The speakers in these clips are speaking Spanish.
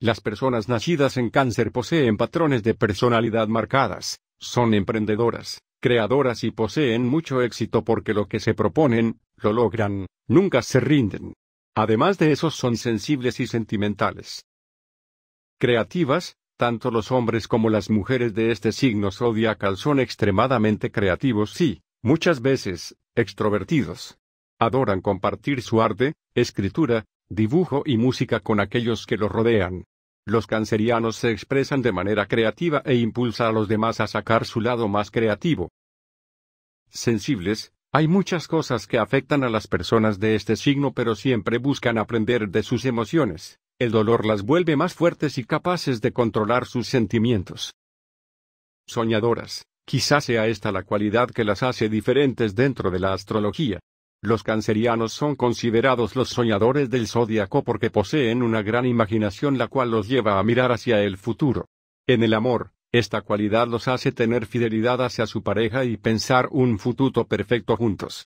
Las personas nacidas en cáncer poseen patrones de personalidad marcadas, son emprendedoras, creadoras y poseen mucho éxito porque lo que se proponen, lo logran, nunca se rinden. Además de eso son sensibles y sentimentales. Creativas, tanto los hombres como las mujeres de este signo zodiacal son extremadamente creativos y, muchas veces, extrovertidos. Adoran compartir su arte, escritura, dibujo y música con aquellos que los rodean. Los cancerianos se expresan de manera creativa e impulsa a los demás a sacar su lado más creativo. Sensibles, hay muchas cosas que afectan a las personas de este signo pero siempre buscan aprender de sus emociones. El dolor las vuelve más fuertes y capaces de controlar sus sentimientos. Soñadoras. Quizás sea esta la cualidad que las hace diferentes dentro de la astrología. Los cancerianos son considerados los soñadores del zodiaco porque poseen una gran imaginación la cual los lleva a mirar hacia el futuro. En el amor, esta cualidad los hace tener fidelidad hacia su pareja y pensar un futuro perfecto juntos.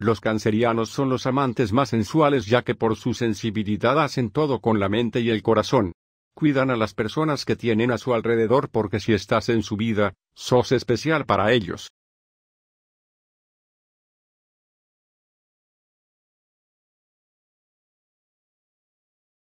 Los cancerianos son los amantes más sensuales ya que por su sensibilidad hacen todo con la mente y el corazón. Cuidan a las personas que tienen a su alrededor porque si estás en su vida, sos especial para ellos.